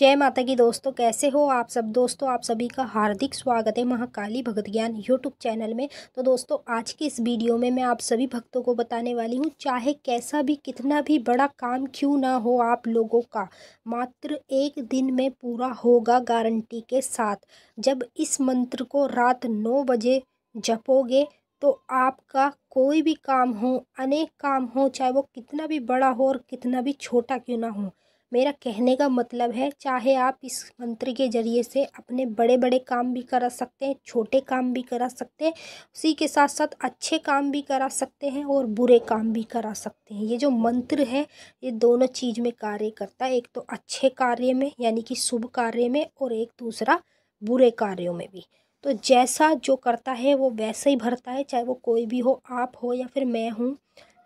जय माता की दोस्तों कैसे हो आप सब दोस्तों आप सभी का हार्दिक स्वागत है महाकाली भगत ज्ञान यूट्यूब चैनल में तो दोस्तों आज की इस वीडियो में मैं आप सभी भक्तों को बताने वाली हूँ चाहे कैसा भी कितना भी बड़ा काम क्यों ना हो आप लोगों का मात्र एक दिन में पूरा होगा गारंटी के साथ जब इस मंत्र को रात नौ बजे जपोगे तो आपका कोई भी काम हो अनेक काम हो चाहे वो कितना भी बड़ा हो और कितना भी छोटा क्यों ना हो मेरा कहने का मतलब है चाहे आप इस मंत्र के ज़रिए से अपने बड़े बड़े काम भी करा सकते हैं छोटे काम भी करा सकते हैं उसी के साथ साथ अच्छे काम भी करा सकते हैं और बुरे काम भी करा सकते हैं ये जो मंत्र है ये दोनों चीज़ में कार्य करता है एक तो अच्छे कार्य में यानी कि शुभ कार्य में और एक दूसरा बुरे कार्यों में भी तो जैसा जो करता है वो वैसे ही भरता है चाहे वो कोई भी हो आप हो या फिर मैं हूँ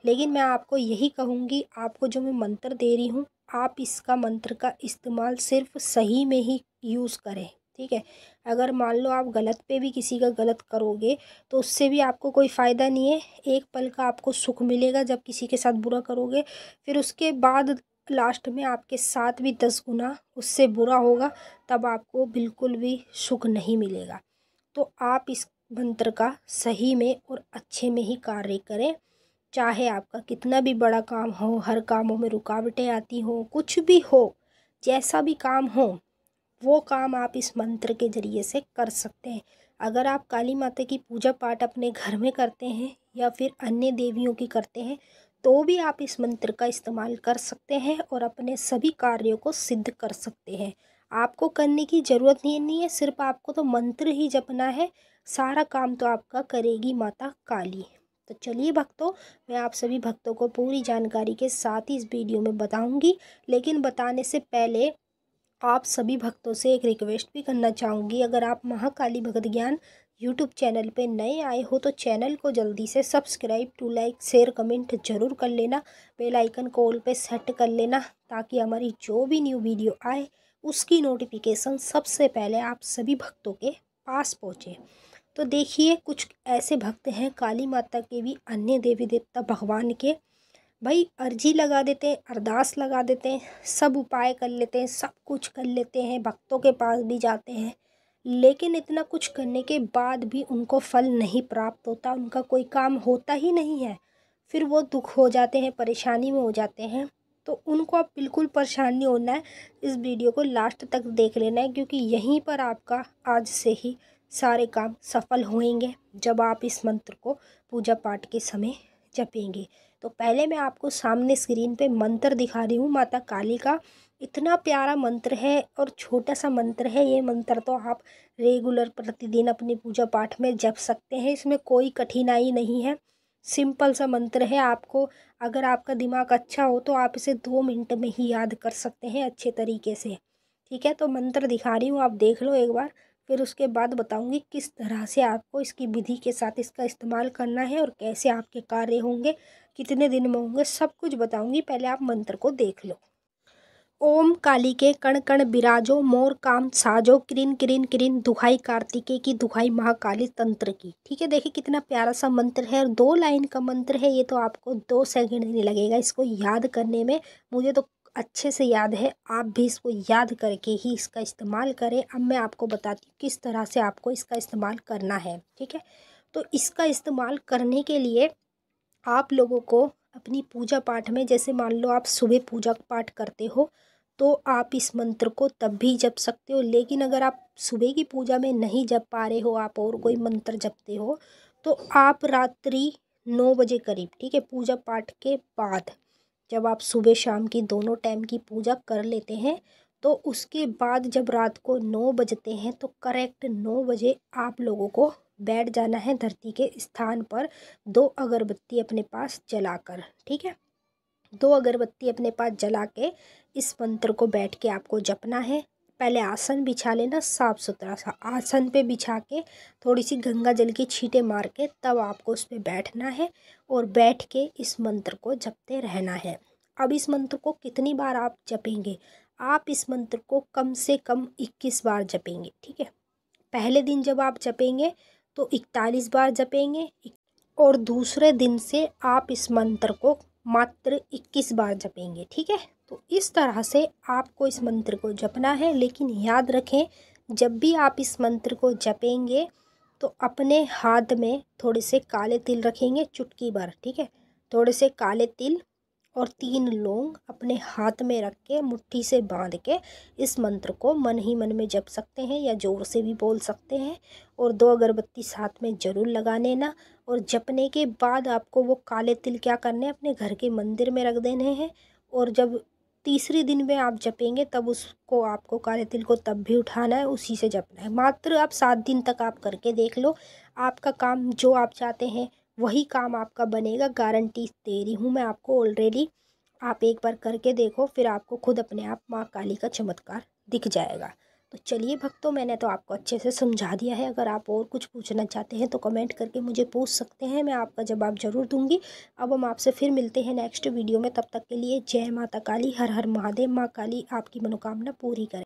लेकिन मैं आपको यही कहूँगी आपको जो मैं मंत्र दे रही हूँ आप इसका मंत्र का इस्तेमाल सिर्फ सही में ही यूज़ करें ठीक है अगर मान लो आप गलत पे भी किसी का गलत करोगे तो उससे भी आपको कोई फ़ायदा नहीं है एक पल का आपको सुख मिलेगा जब किसी के साथ बुरा करोगे फिर उसके बाद लास्ट में आपके साथ भी दस गुना उससे बुरा होगा तब आपको बिल्कुल भी सुख नहीं मिलेगा तो आप इस मंत्र का सही में और अच्छे में ही कार्य करें चाहे आपका कितना भी बड़ा काम हो हर कामों में रुकावटें आती हों कुछ भी हो जैसा भी काम हो वो काम आप इस मंत्र के ज़रिए से कर सकते हैं अगर आप काली माता की पूजा पाठ अपने घर में करते हैं या फिर अन्य देवियों की करते हैं तो भी आप इस मंत्र का इस्तेमाल कर सकते हैं और अपने सभी कार्यों को सिद्ध कर सकते हैं आपको करने की ज़रूरत नहीं है सिर्फ आपको तो मंत्र ही जपना है सारा काम तो आपका करेगी माता काली तो चलिए भक्तों मैं आप सभी भक्तों को पूरी जानकारी के साथ ही इस वीडियो में बताऊंगी लेकिन बताने से पहले आप सभी भक्तों से एक रिक्वेस्ट भी करना चाहूँगी अगर आप महाकाली भगत ज्ञान यूट्यूब चैनल पे नए आए हो तो चैनल को जल्दी से subscribe to like share comment जरूर कर लेना बेल आइकन को ऑल पे सेट कर लेना ताकि हमारी जो भी न्यू वीडियो आए उसकी नोटिफिकेशन सबसे पहले आप सभी भक्तों के पास पहुँचे तो देखिए कुछ ऐसे भक्त हैं काली माता के भी अन्य देवी देवता भगवान के भाई अर्जी लगा देते हैं अरदास लगा देते हैं सब उपाय कर लेते हैं सब कुछ कर लेते हैं भक्तों के पास भी जाते हैं लेकिन इतना कुछ करने के बाद भी उनको फल नहीं प्राप्त होता उनका कोई काम होता ही नहीं है फिर वो दुख हो जाते हैं परेशानी में हो जाते हैं तो उनको आप बिल्कुल परेशान नहीं होना है इस वीडियो को लास्ट तक देख लेना है क्योंकि यहीं पर आपका आज से ही सारे काम सफल होंगे जब आप इस मंत्र को पूजा पाठ के समय जपेंगे तो पहले मैं आपको सामने स्क्रीन पे मंत्र दिखा रही हूँ माता काली का इतना प्यारा मंत्र है और छोटा सा मंत्र है ये मंत्र तो आप रेगुलर प्रतिदिन अपनी पूजा पाठ में जप सकते हैं इसमें कोई कठिनाई नहीं है सिंपल सा मंत्र है आपको अगर आपका दिमाग अच्छा हो तो आप इसे दो मिनट में ही याद कर सकते हैं अच्छे तरीके से ठीक है तो मंत्र दिखा रही हूँ आप देख लो एक बार फिर उसके बाद बताऊंगी किस तरह से आपको इसकी विधि के साथ इसका इस्तेमाल करना है और कैसे आपके कार्य होंगे कितने दिन में होंगे सब कुछ बताऊंगी पहले आप मंत्र को देख लो ओम काली के कण कण बिराजो मोर काम साजो किरिन किरिन किरिन दुहाई कार्तिके की दुहाई महाकाली तंत्र की ठीक है देखिए कितना प्यारा सा मंत्र है और दो लाइन का मंत्र है ये तो आपको दो सेकंड नहीं लगेगा इसको याद करने में मुझे तो अच्छे से याद है आप भी इसको याद करके ही इसका इस्तेमाल करें अब मैं आपको बताती हूँ किस तरह से आपको इसका इस्तेमाल करना है ठीक है तो इसका इस्तेमाल करने के लिए आप लोगों को अपनी पूजा पाठ में जैसे मान लो आप सुबह पूजा पाठ करते हो तो आप इस मंत्र को तब भी जप सकते हो लेकिन अगर आप सुबह की पूजा में नहीं जप पा रहे हो आप और कोई मंत्र जपते हो तो आप रात्रि नौ बजे करीब ठीक है पूजा पाठ के बाद जब आप सुबह शाम की दोनों टाइम की पूजा कर लेते हैं तो उसके बाद जब रात को नौ बजते हैं तो करेक्ट नौ बजे आप लोगों को बैठ जाना है धरती के स्थान पर दो अगरबत्ती अपने पास जलाकर ठीक है दो अगरबत्ती अपने पास जला के इस मंत्र को बैठ के आपको जपना है पहले आसन बिछा लेना साफ़ सुथरा सा आसन पे बिछा के थोड़ी सी गंगा जल की छींटे मार के तब आपको उस पर बैठना है और बैठ के इस मंत्र को जपते रहना है अब इस मंत्र को कितनी बार आप जपेंगे आप इस मंत्र को कम से कम इक्कीस बार जपेंगे ठीक है पहले दिन जब आप जपेंगे तो इकतालीस बार जपेंगे और दूसरे दिन से आप इस मंत्र को मात्र इक्कीस बार जपेंगे ठीक है तो इस तरह से आपको इस मंत्र को जपना है लेकिन याद रखें जब भी आप इस मंत्र को जपेंगे तो अपने हाथ में थोड़े से काले तिल रखेंगे चुटकी भर ठीक है थोड़े से काले तिल और तीन लौंग अपने हाथ में रख के मुट्ठी से बांध के इस मंत्र को मन ही मन में जप सकते हैं या ज़ोर से भी बोल सकते हैं और दो अगरबत्ती साथ में ज़रूर लगा लेना और जपने के बाद आपको वो काले तिल क्या करने अपने घर के मंदिर में रख देने हैं और जब तीसरे दिन में आप जपेंगे तब उसको आपको काले तिल को तब भी उठाना है उसी से जपना है मात्र आप सात दिन तक आप करके देख लो आपका काम जो आप चाहते हैं वही काम आपका बनेगा गारंटी दे रही हूँ मैं आपको ऑलरेडी आप एक बार करके देखो फिर आपको खुद अपने आप माँ काली का चमत्कार दिख जाएगा तो चलिए भक्तों मैंने तो आपको अच्छे से समझा दिया है अगर आप और कुछ पूछना चाहते हैं तो कमेंट करके मुझे पूछ सकते हैं मैं आपका जवाब ज़रूर दूंगी अब हम आपसे फिर मिलते हैं नेक्स्ट वीडियो में तब तक के लिए जय माता काली हर हर महादेव माँ काली आपकी मनोकामना पूरी करें